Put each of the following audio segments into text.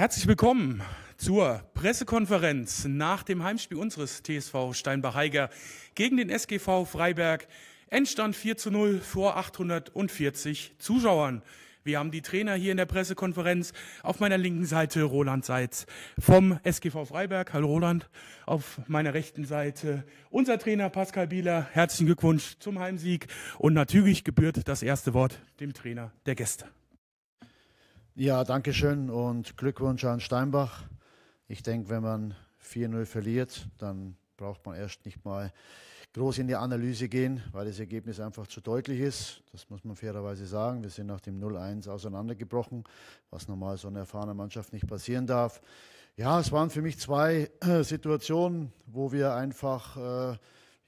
Herzlich willkommen zur Pressekonferenz nach dem Heimspiel unseres TSV Steinbach-Heiger gegen den SGV Freiberg. Endstand 4 zu 0 vor 840 Zuschauern. Wir haben die Trainer hier in der Pressekonferenz. Auf meiner linken Seite Roland Seitz vom SGV Freiberg. Hallo Roland. Auf meiner rechten Seite unser Trainer Pascal Bieler. Herzlichen Glückwunsch zum Heimsieg. Und natürlich gebührt das erste Wort dem Trainer der Gäste. Ja, danke schön und Glückwunsch an Steinbach. Ich denke, wenn man 4-0 verliert, dann braucht man erst nicht mal groß in die Analyse gehen, weil das Ergebnis einfach zu deutlich ist. Das muss man fairerweise sagen. Wir sind nach dem 0-1 auseinandergebrochen, was normal so einer erfahrenen Mannschaft nicht passieren darf. Ja, es waren für mich zwei äh, Situationen, wo wir einfach äh,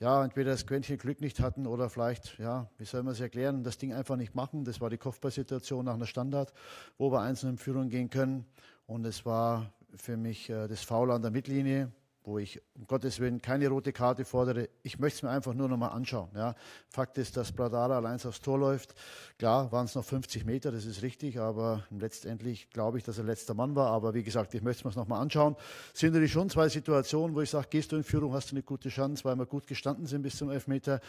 ja, entweder das Quäntchen Glück nicht hatten oder vielleicht, ja, wie soll man es erklären, das Ding einfach nicht machen. Das war die Kopfballsituation nach einer Standard, wo wir einzeln in Führung gehen können. Und es war für mich äh, das Foul an der Mittellinie, wo ich um Gottes Willen keine rote Karte fordere. Ich möchte es mir einfach nur nochmal anschauen. Ja. Fakt ist, dass Bradara allein aufs Tor läuft. Klar waren es noch 50 Meter, das ist richtig, aber letztendlich glaube ich, dass er letzter Mann war. Aber wie gesagt, ich möchte es mir nochmal anschauen. Sind natürlich schon zwei Situationen, wo ich sage, gehst du in Führung, hast du eine gute Chance, weil wir gut gestanden sind bis zum Elfmeter.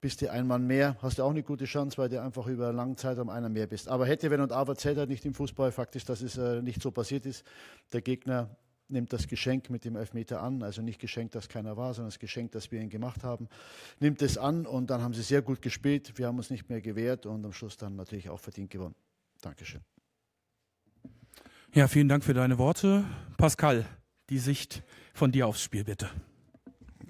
Bist du ein Mann mehr, hast du auch eine gute Chance, weil du einfach über lange Zeit Zeitraum einer mehr bist. Aber hätte, wenn und aber zählt halt nicht im Fußball. Fakt ist, dass es äh, nicht so passiert ist. Der Gegner nimmt das Geschenk mit dem Elfmeter an, also nicht Geschenk, dass keiner war, sondern das Geschenk, dass wir ihn gemacht haben, nimmt es an und dann haben sie sehr gut gespielt, wir haben uns nicht mehr gewehrt und am Schluss dann natürlich auch verdient gewonnen. Dankeschön. Ja, vielen Dank für deine Worte. Pascal, die Sicht von dir aufs Spiel, bitte.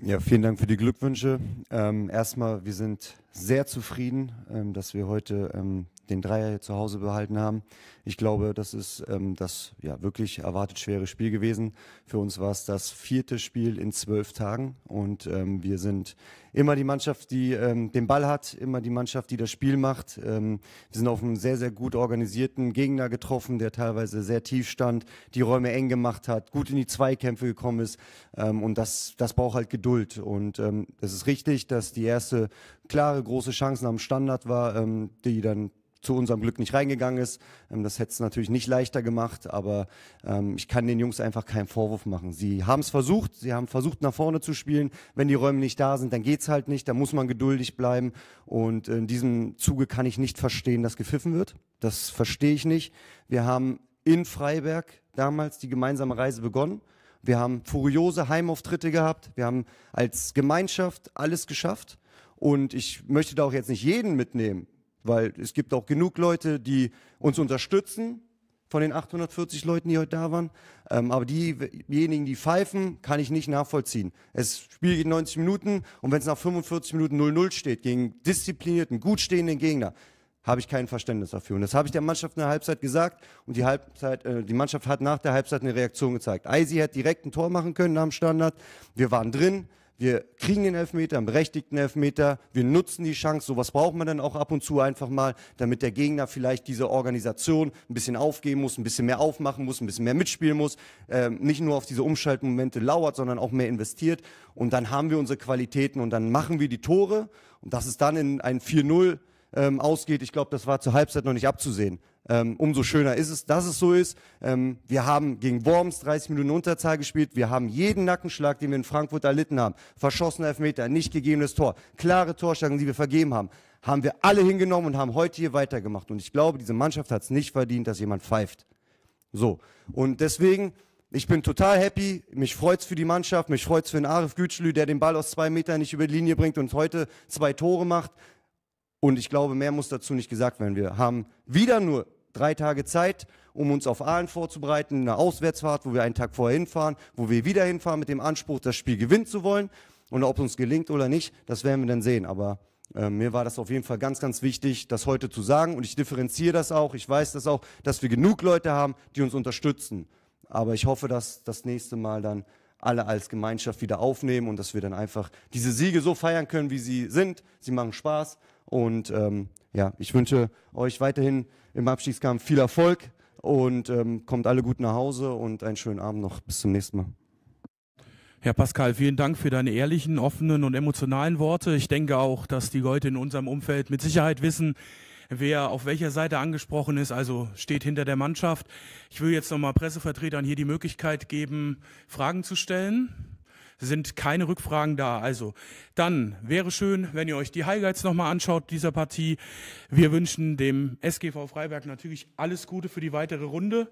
Ja, vielen Dank für die Glückwünsche. Ähm, erstmal, wir sind sehr zufrieden, ähm, dass wir heute ähm, den Dreier hier zu Hause behalten haben. Ich glaube, das ist ähm, das ja wirklich erwartet schwere Spiel gewesen. Für uns war es das vierte Spiel in zwölf Tagen und ähm, wir sind immer die Mannschaft, die ähm, den Ball hat, immer die Mannschaft, die das Spiel macht. Ähm, wir sind auf einen sehr, sehr gut organisierten Gegner getroffen, der teilweise sehr tief stand, die Räume eng gemacht hat, gut in die Zweikämpfe gekommen ist ähm, und das, das braucht halt Geduld und ähm, es ist richtig, dass die erste klare große Chance am Standard war, die dann zu unserem Glück nicht reingegangen ist. Ähm, das hätte es natürlich nicht leichter gemacht, aber ähm, ich kann den Jungs einfach keinen Vorwurf machen. Sie haben es versucht, sie haben versucht, nach vorne zu spielen. Wenn die Räume nicht da sind, dann geht es halt nicht, da muss man geduldig bleiben. Und in diesem Zuge kann ich nicht verstehen, dass gepfiffen wird. Das verstehe ich nicht. Wir haben in Freiberg damals die gemeinsame Reise begonnen. Wir haben furiose Heimauftritte gehabt. Wir haben als Gemeinschaft alles geschafft. Und ich möchte da auch jetzt nicht jeden mitnehmen weil es gibt auch genug Leute, die uns unterstützen, von den 840 Leuten, die heute da waren. Ähm, aber diejenigen, die pfeifen, kann ich nicht nachvollziehen. Es Spiel geht 90 Minuten und wenn es nach 45 Minuten 0-0 steht gegen disziplinierten, gut stehenden Gegner, habe ich kein Verständnis dafür. Und das habe ich der Mannschaft in der Halbzeit gesagt und die, Halbzeit, äh, die Mannschaft hat nach der Halbzeit eine Reaktion gezeigt. Eisi hätte direkt ein Tor machen können am Standard. Wir waren drin. Wir kriegen den Elfmeter, einen berechtigten Elfmeter. Wir nutzen die Chance. Sowas braucht man dann auch ab und zu einfach mal, damit der Gegner vielleicht diese Organisation ein bisschen aufgeben muss, ein bisschen mehr aufmachen muss, ein bisschen mehr mitspielen muss. Ähm, nicht nur auf diese Umschaltmomente lauert, sondern auch mehr investiert. Und dann haben wir unsere Qualitäten und dann machen wir die Tore. Und das ist dann in ein 4-0 ähm, ausgeht. Ich glaube, das war zur Halbzeit noch nicht abzusehen. Ähm, umso schöner ist es, dass es so ist. Ähm, wir haben gegen Worms 30 Minuten Unterzahl gespielt. Wir haben jeden Nackenschlag, den wir in Frankfurt erlitten haben, verschossener Elfmeter, nicht gegebenes Tor, klare Torschlagen, die wir vergeben haben, haben wir alle hingenommen und haben heute hier weitergemacht. Und ich glaube, diese Mannschaft hat es nicht verdient, dass jemand pfeift. So. Und deswegen, ich bin total happy. Mich freut's für die Mannschaft, mich freut's für den Arif Gütschlü, der den Ball aus zwei Metern nicht über die Linie bringt und heute zwei Tore macht. Und ich glaube, mehr muss dazu nicht gesagt werden. Wir haben wieder nur drei Tage Zeit, um uns auf Aalen vorzubereiten, eine Auswärtsfahrt, wo wir einen Tag vorher hinfahren, wo wir wieder hinfahren mit dem Anspruch, das Spiel gewinnen zu wollen. Und ob es uns gelingt oder nicht, das werden wir dann sehen. Aber äh, mir war das auf jeden Fall ganz, ganz wichtig, das heute zu sagen. Und ich differenziere das auch. Ich weiß das auch, dass wir genug Leute haben, die uns unterstützen. Aber ich hoffe, dass das nächste Mal dann alle als Gemeinschaft wieder aufnehmen und dass wir dann einfach diese Siege so feiern können, wie sie sind. Sie machen Spaß. Und ähm, ja, ich wünsche euch weiterhin im Abstiegskampf viel Erfolg und ähm, kommt alle gut nach Hause und einen schönen Abend noch. Bis zum nächsten Mal. Herr Pascal, vielen Dank für deine ehrlichen, offenen und emotionalen Worte. Ich denke auch, dass die Leute in unserem Umfeld mit Sicherheit wissen, wer auf welcher Seite angesprochen ist, also steht hinter der Mannschaft. Ich will jetzt nochmal Pressevertretern hier die Möglichkeit geben, Fragen zu stellen sind keine Rückfragen da. Also dann wäre schön, wenn ihr euch die Highlights nochmal anschaut dieser Partie. Wir wünschen dem SGV Freiberg natürlich alles Gute für die weitere Runde.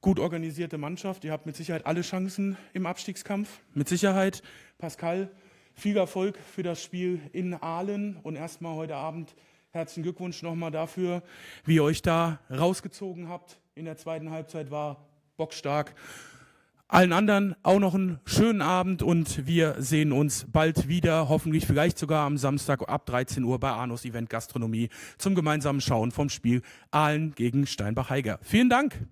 Gut organisierte Mannschaft. Ihr habt mit Sicherheit alle Chancen im Abstiegskampf. Mit Sicherheit. Pascal, viel Erfolg für das Spiel in Aalen und erstmal heute Abend herzlichen Glückwunsch nochmal dafür, wie ihr euch da rausgezogen habt. In der zweiten Halbzeit war bockstark. Allen anderen auch noch einen schönen Abend und wir sehen uns bald wieder, hoffentlich vielleicht sogar am Samstag ab 13 Uhr bei Arnos Event Gastronomie zum gemeinsamen Schauen vom Spiel Aalen gegen Steinbach-Heiger. Vielen Dank!